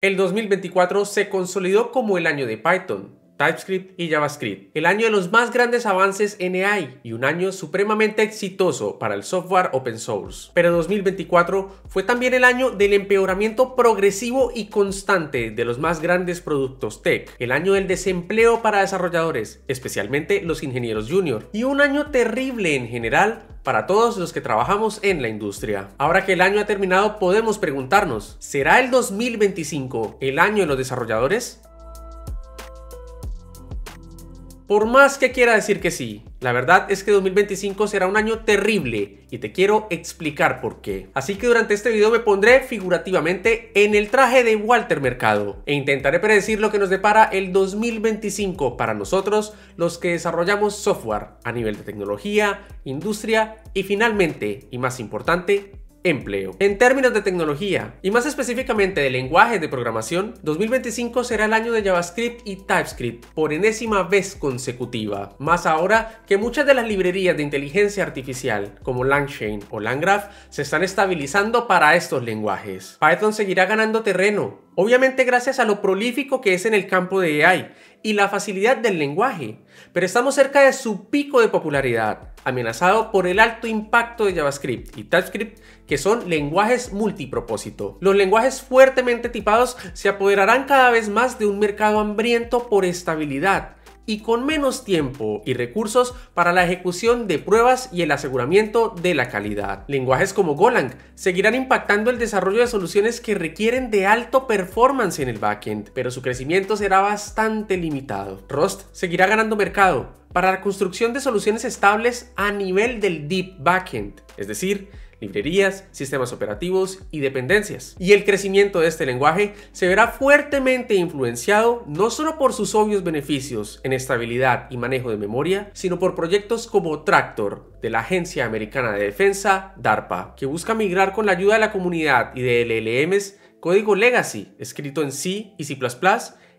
El 2024 se consolidó como el año de Python, TypeScript y JavaScript. El año de los más grandes avances en AI y un año supremamente exitoso para el software open source. Pero 2024 fue también el año del empeoramiento progresivo y constante de los más grandes productos tech, el año del desempleo para desarrolladores, especialmente los ingenieros junior, y un año terrible en general para todos los que trabajamos en la industria. Ahora que el año ha terminado podemos preguntarnos, ¿será el 2025 el año de los desarrolladores? Por más que quiera decir que sí, la verdad es que 2025 será un año terrible y te quiero explicar por qué. Así que durante este video me pondré figurativamente en el traje de Walter Mercado e intentaré predecir lo que nos depara el 2025 para nosotros, los que desarrollamos software a nivel de tecnología, industria y finalmente, y más importante, empleo. En términos de tecnología, y más específicamente de lenguajes de programación, 2025 será el año de JavaScript y TypeScript por enésima vez consecutiva, más ahora que muchas de las librerías de inteligencia artificial como LangChain o LangGraph se están estabilizando para estos lenguajes. Python seguirá ganando terreno Obviamente gracias a lo prolífico que es en el campo de AI y la facilidad del lenguaje, pero estamos cerca de su pico de popularidad, amenazado por el alto impacto de JavaScript y TypeScript, que son lenguajes multipropósito. Los lenguajes fuertemente tipados se apoderarán cada vez más de un mercado hambriento por estabilidad y con menos tiempo y recursos para la ejecución de pruebas y el aseguramiento de la calidad. Lenguajes como Golang seguirán impactando el desarrollo de soluciones que requieren de alto performance en el backend, pero su crecimiento será bastante limitado. Rust seguirá ganando mercado para la construcción de soluciones estables a nivel del deep backend, es decir, librerías, sistemas operativos y dependencias. Y el crecimiento de este lenguaje se verá fuertemente influenciado no solo por sus obvios beneficios en estabilidad y manejo de memoria, sino por proyectos como Tractor de la Agencia Americana de Defensa, DARPA, que busca migrar con la ayuda de la comunidad y de LLMs código legacy escrito en C y C++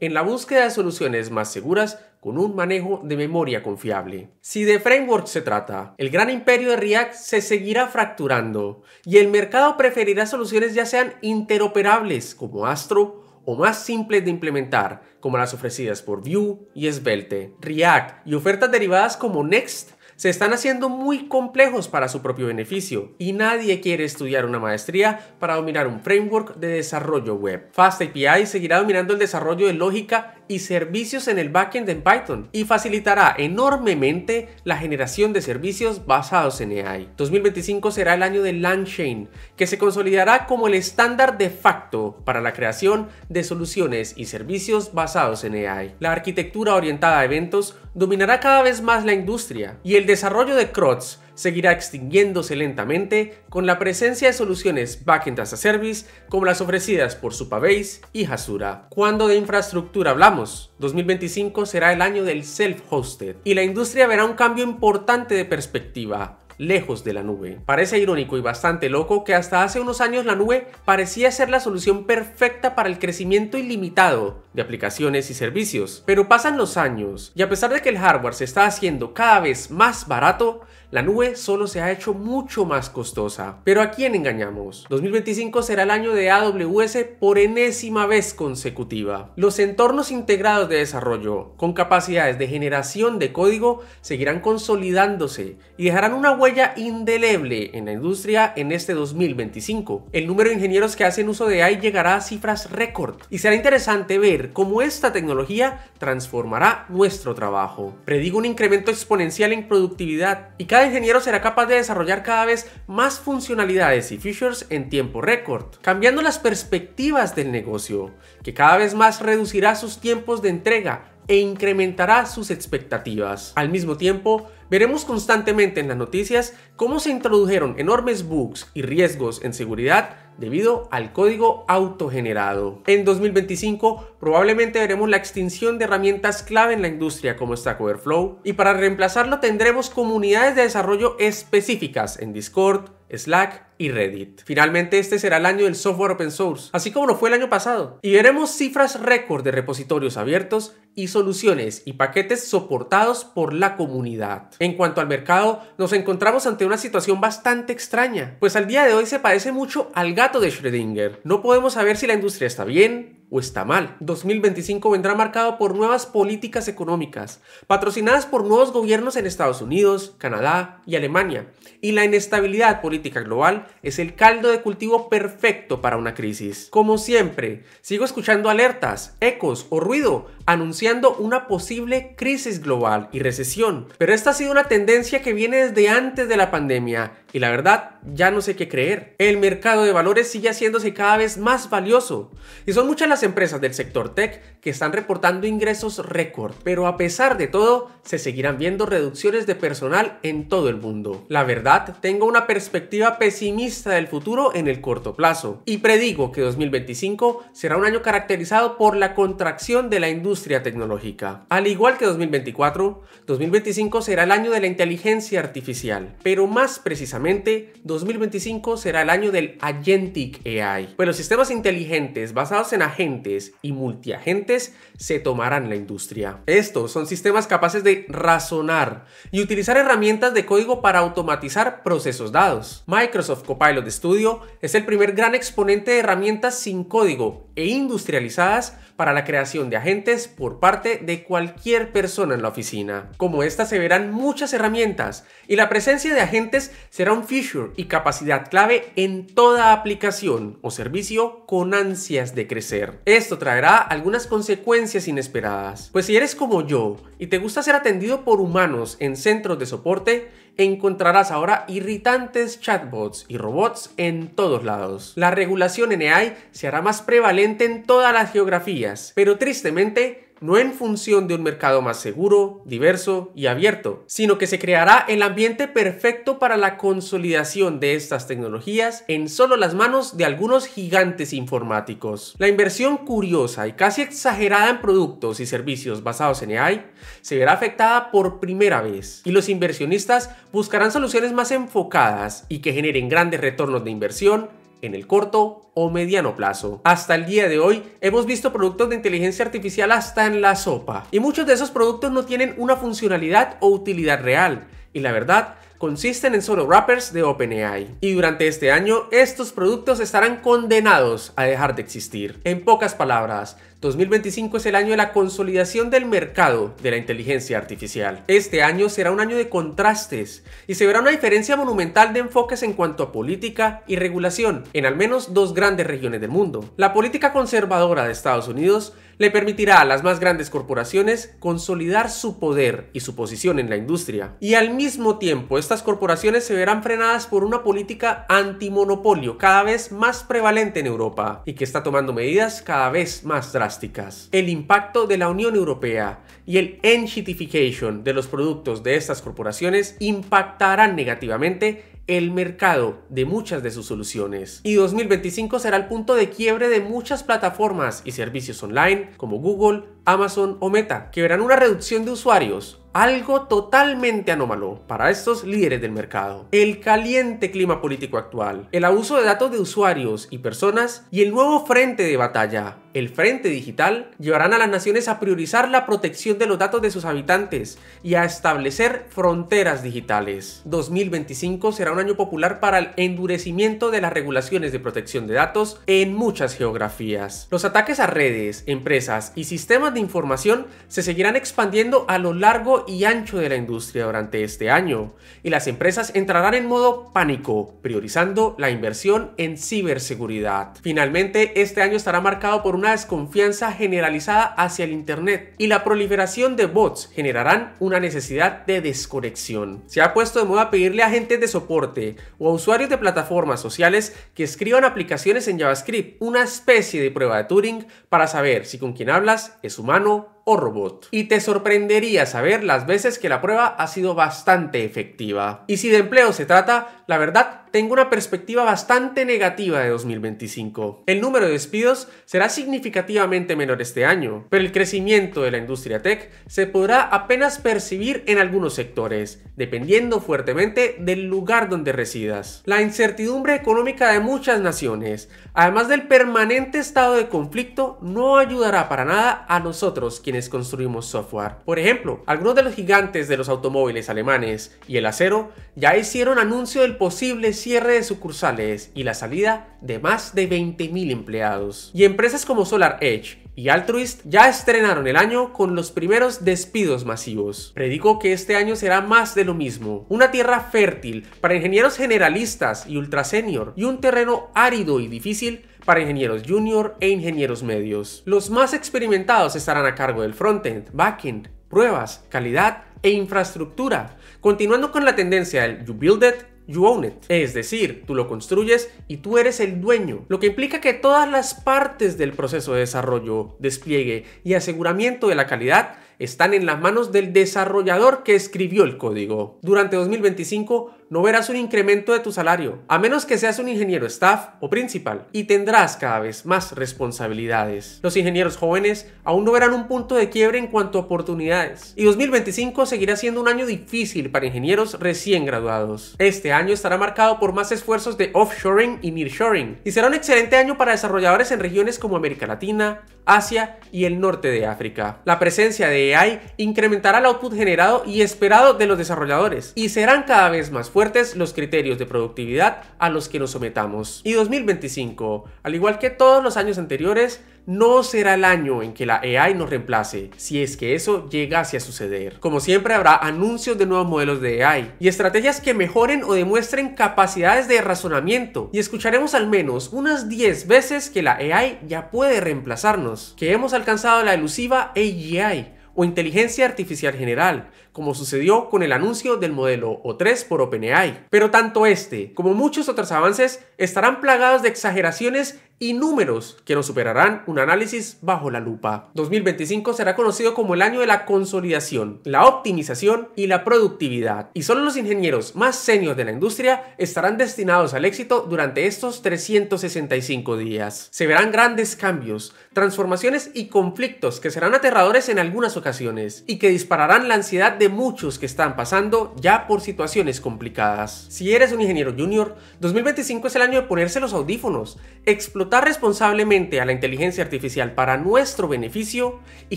en la búsqueda de soluciones más seguras con un manejo de memoria confiable. Si de framework se trata, el gran imperio de React se seguirá fracturando y el mercado preferirá soluciones ya sean interoperables como Astro o más simples de implementar, como las ofrecidas por Vue y Svelte. React y ofertas derivadas como Next se están haciendo muy complejos para su propio beneficio y nadie quiere estudiar una maestría para dominar un framework de desarrollo web. FastAPI seguirá dominando el desarrollo de lógica y servicios en el backend en Python y facilitará enormemente la generación de servicios basados en AI. 2025 será el año de LangChain, que se consolidará como el estándar de facto para la creación de soluciones y servicios basados en AI. La arquitectura orientada a eventos dominará cada vez más la industria y el desarrollo de CROTS seguirá extinguiéndose lentamente con la presencia de soluciones backend as a service como las ofrecidas por Supabase y Hasura. Cuando de infraestructura hablamos, 2025 será el año del self-hosted y la industria verá un cambio importante de perspectiva lejos de la nube. Parece irónico y bastante loco que hasta hace unos años la nube parecía ser la solución perfecta para el crecimiento ilimitado de aplicaciones y servicios. Pero pasan los años y a pesar de que el hardware se está haciendo cada vez más barato, la nube solo se ha hecho mucho más costosa. Pero ¿a quién engañamos? 2025 será el año de AWS por enésima vez consecutiva. Los entornos integrados de desarrollo con capacidades de generación de código seguirán consolidándose y dejarán una huella indeleble en la industria en este 2025. El número de ingenieros que hacen uso de AI llegará a cifras récord y será interesante ver cómo esta tecnología transformará nuestro trabajo. Predigo un incremento exponencial en productividad y cada ingeniero será capaz de desarrollar cada vez más funcionalidades y features en tiempo récord, cambiando las perspectivas del negocio, que cada vez más reducirá sus tiempos de entrega e incrementará sus expectativas. Al mismo tiempo, veremos constantemente en las noticias cómo se introdujeron enormes bugs y riesgos en seguridad debido al código autogenerado. En 2025 probablemente veremos la extinción de herramientas clave en la industria como Stack Overflow y para reemplazarlo tendremos comunidades de desarrollo específicas en Discord, Slack y Reddit. Finalmente, este será el año del software open source, así como lo fue el año pasado. Y veremos cifras récord de repositorios abiertos y soluciones y paquetes soportados por la comunidad. En cuanto al mercado, nos encontramos ante una situación bastante extraña, pues al día de hoy se parece mucho al gato de Schrödinger. No podemos saber si la industria está bien, o está mal. 2025 vendrá marcado por nuevas políticas económicas, patrocinadas por nuevos gobiernos en Estados Unidos, Canadá y Alemania, y la inestabilidad política global es el caldo de cultivo perfecto para una crisis. Como siempre, sigo escuchando alertas, ecos o ruido anunciando una posible crisis global y recesión. Pero esta ha sido una tendencia que viene desde antes de la pandemia y la verdad ya no sé qué creer. El mercado de valores sigue haciéndose cada vez más valioso y son muchas las empresas del sector tech que están reportando ingresos récord, pero a pesar de todo se seguirán viendo reducciones de personal en todo el mundo. La verdad, tengo una perspectiva pesimista del futuro en el corto plazo y predigo que 2025 será un año caracterizado por la contracción de la industria tecnológica. Al igual que 2024, 2025 será el año de la inteligencia artificial, pero más precisamente, 2025 será el año del Agentic AI. Pues los sistemas inteligentes basados en agentes y multiagentes se tomarán la industria. Estos son sistemas capaces de razonar y utilizar herramientas de código para automatizar procesos dados. Microsoft Copilot Studio es el primer gran exponente de herramientas sin código e industrializadas para la creación de agentes por parte de cualquier persona en la oficina. Como esta se verán muchas herramientas y la presencia de agentes será un feature y capacidad clave en toda aplicación o servicio con ansias de crecer. Esto traerá algunas consecuencias inesperadas, pues si eres como yo y te gusta ser atendido por humanos en centros de soporte, encontrarás ahora irritantes chatbots y robots en todos lados. La regulación en se hará más prevalente en todas las geografías, pero tristemente no en función de un mercado más seguro, diverso y abierto, sino que se creará el ambiente perfecto para la consolidación de estas tecnologías en solo las manos de algunos gigantes informáticos. La inversión curiosa y casi exagerada en productos y servicios basados en AI se verá afectada por primera vez y los inversionistas buscarán soluciones más enfocadas y que generen grandes retornos de inversión en el corto o mediano plazo. Hasta el día de hoy hemos visto productos de inteligencia artificial hasta en la sopa y muchos de esos productos no tienen una funcionalidad o utilidad real. Y la verdad, consisten en solo wrappers de OpenAI. Y durante este año, estos productos estarán condenados a dejar de existir. En pocas palabras, 2025 es el año de la consolidación del mercado de la inteligencia artificial. Este año será un año de contrastes y se verá una diferencia monumental de enfoques en cuanto a política y regulación en al menos dos grandes regiones del mundo. La política conservadora de Estados Unidos le permitirá a las más grandes corporaciones consolidar su poder y su posición en la industria. Y al mismo tiempo, estas corporaciones se verán frenadas por una política antimonopolio cada vez más prevalente en Europa y que está tomando medidas cada vez más drásticas. El impacto de la Unión Europea y el entitification de los productos de estas corporaciones impactarán negativamente el mercado de muchas de sus soluciones. Y 2025 será el punto de quiebre de muchas plataformas y servicios online como Google, Amazon o Meta, que verán una reducción de usuarios, algo totalmente anómalo para estos líderes del mercado. El caliente clima político actual, el abuso de datos de usuarios y personas y el nuevo frente de batalla, el frente digital, llevarán a las naciones a priorizar la protección de los datos de sus habitantes y a establecer fronteras digitales. 2025 será un año popular para el endurecimiento de las regulaciones de protección de datos en muchas geografías. Los ataques a redes, empresas y sistemas de información se seguirán expandiendo a lo largo y ancho de la industria durante este año, y las empresas entrarán en modo pánico, priorizando la inversión en ciberseguridad. Finalmente, este año estará marcado por una desconfianza generalizada hacia el Internet, y la proliferación de bots generarán una necesidad de desconexión. Se ha puesto de moda pedirle a agentes de soporte o a usuarios de plataformas sociales que escriban aplicaciones en JavaScript, una especie de prueba de Turing para saber si con quien hablas es un humano o robot. Y te sorprendería saber las veces que la prueba ha sido bastante efectiva. Y si de empleo se trata, la verdad tengo una perspectiva bastante negativa de 2025. El número de despidos será significativamente menor este año, pero el crecimiento de la industria tech se podrá apenas percibir en algunos sectores, dependiendo fuertemente del lugar donde residas. La incertidumbre económica de muchas naciones, además del permanente estado de conflicto, no ayudará para nada a nosotros quienes construimos software. Por ejemplo, algunos de los gigantes de los automóviles alemanes y el acero ya hicieron anuncio del posible cierre de sucursales y la salida de más de 20.000 empleados. Y empresas como Solar Edge y Altruist ya estrenaron el año con los primeros despidos masivos. Predico que este año será más de lo mismo, una tierra fértil para ingenieros generalistas y ultra senior y un terreno árido y difícil para ingenieros junior e ingenieros medios. Los más experimentados estarán a cargo del frontend, backend, pruebas, calidad e infraestructura, continuando con la tendencia del You Build It, You own it. Es decir, tú lo construyes y tú eres el dueño, lo que implica que todas las partes del proceso de desarrollo, despliegue y aseguramiento de la calidad están en las manos del desarrollador que escribió el código. Durante 2025, no verás un incremento de tu salario, a menos que seas un ingeniero staff o principal, y tendrás cada vez más responsabilidades. Los ingenieros jóvenes aún no verán un punto de quiebre en cuanto a oportunidades, y 2025 seguirá siendo un año difícil para ingenieros recién graduados. Este año estará marcado por más esfuerzos de offshoring y nearshoring, y será un excelente año para desarrolladores en regiones como América Latina, Asia y el norte de África. La presencia de AI incrementará el output generado y esperado de los desarrolladores, y serán cada vez más fuertes los criterios de productividad a los que nos sometamos. Y 2025, al igual que todos los años anteriores, no será el año en que la AI nos reemplace, si es que eso llegase a suceder. Como siempre habrá anuncios de nuevos modelos de AI y estrategias que mejoren o demuestren capacidades de razonamiento y escucharemos al menos unas 10 veces que la AI ya puede reemplazarnos, que hemos alcanzado la elusiva AGI o inteligencia artificial general, como sucedió con el anuncio del modelo O3 por OpenAI. Pero tanto este como muchos otros avances estarán plagados de exageraciones y números que no superarán un análisis bajo la lupa. 2025 será conocido como el año de la consolidación, la optimización y la productividad, y solo los ingenieros más senios de la industria estarán destinados al éxito durante estos 365 días. Se verán grandes cambios, transformaciones y conflictos que serán aterradores en algunas ocasiones y que dispararán la ansiedad de muchos que están pasando ya por situaciones complicadas. Si eres un ingeniero junior, 2025 es el año de ponerse los audífonos, explotar responsablemente a la inteligencia artificial para nuestro beneficio y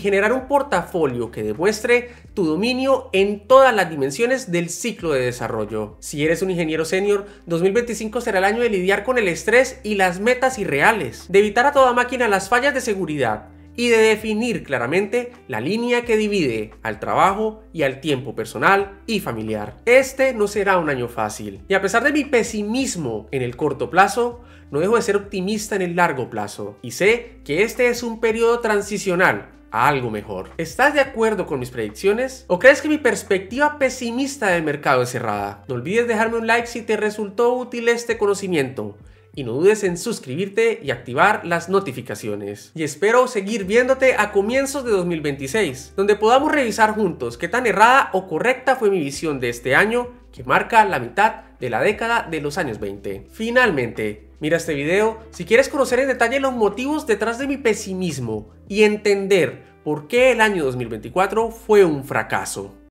generar un portafolio que demuestre tu dominio en todas las dimensiones del ciclo de desarrollo. Si eres un ingeniero senior, 2025 será el año de lidiar con el estrés y las metas irreales, de evitar a toda máquina las fallas de seguridad, y de definir claramente la línea que divide al trabajo y al tiempo personal y familiar. Este no será un año fácil y a pesar de mi pesimismo en el corto plazo, no dejo de ser optimista en el largo plazo y sé que este es un periodo transicional a algo mejor. ¿Estás de acuerdo con mis predicciones? ¿O crees que mi perspectiva pesimista del mercado es cerrada? No olvides dejarme un like si te resultó útil este conocimiento y no dudes en suscribirte y activar las notificaciones. Y espero seguir viéndote a comienzos de 2026, donde podamos revisar juntos qué tan errada o correcta fue mi visión de este año que marca la mitad de la década de los años 20. Finalmente, mira este video si quieres conocer en detalle los motivos detrás de mi pesimismo y entender por qué el año 2024 fue un fracaso.